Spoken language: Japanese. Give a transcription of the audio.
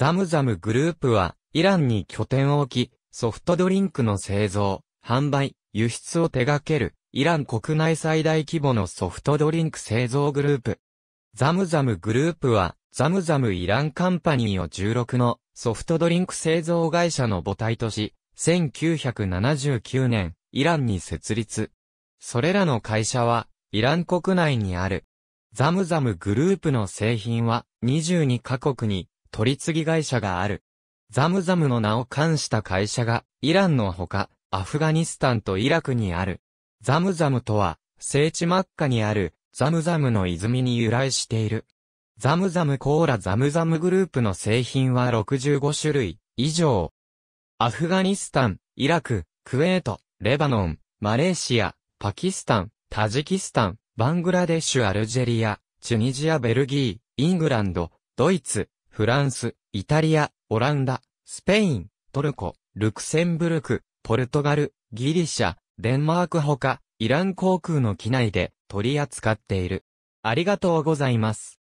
ザムザムグループは、イランに拠点を置き、ソフトドリンクの製造、販売、輸出を手掛ける、イラン国内最大規模のソフトドリンク製造グループ。ザムザムグループは、ザムザムイランカンパニーを16のソフトドリンク製造会社の母体とし、1979年、イランに設立。それらの会社は、イラン国内にある。ザムザムグループの製品は22カ国に取り次ぎ会社がある。ザムザムの名を冠した会社が、イランのほか、アフガニスタンとイラクにある。ザムザムとは、聖地マッカにある、ザムザムの泉に由来している。ザムザムコーラザムザムグループの製品は65種類以上。アフガニスタン、イラク、クウェート、レバノン、マレーシア、パキスタン、タジキスタン、バングラデシュ、アルジェリア、チュニジア、ベルギー、イングランド、ドイツ、フランス、イタリア、オランダ、スペイン、トルコ、ルクセンブルク、ポルトガル、ギリシャ、デンマークほか、イラン航空の機内で取り扱っている。ありがとうございます。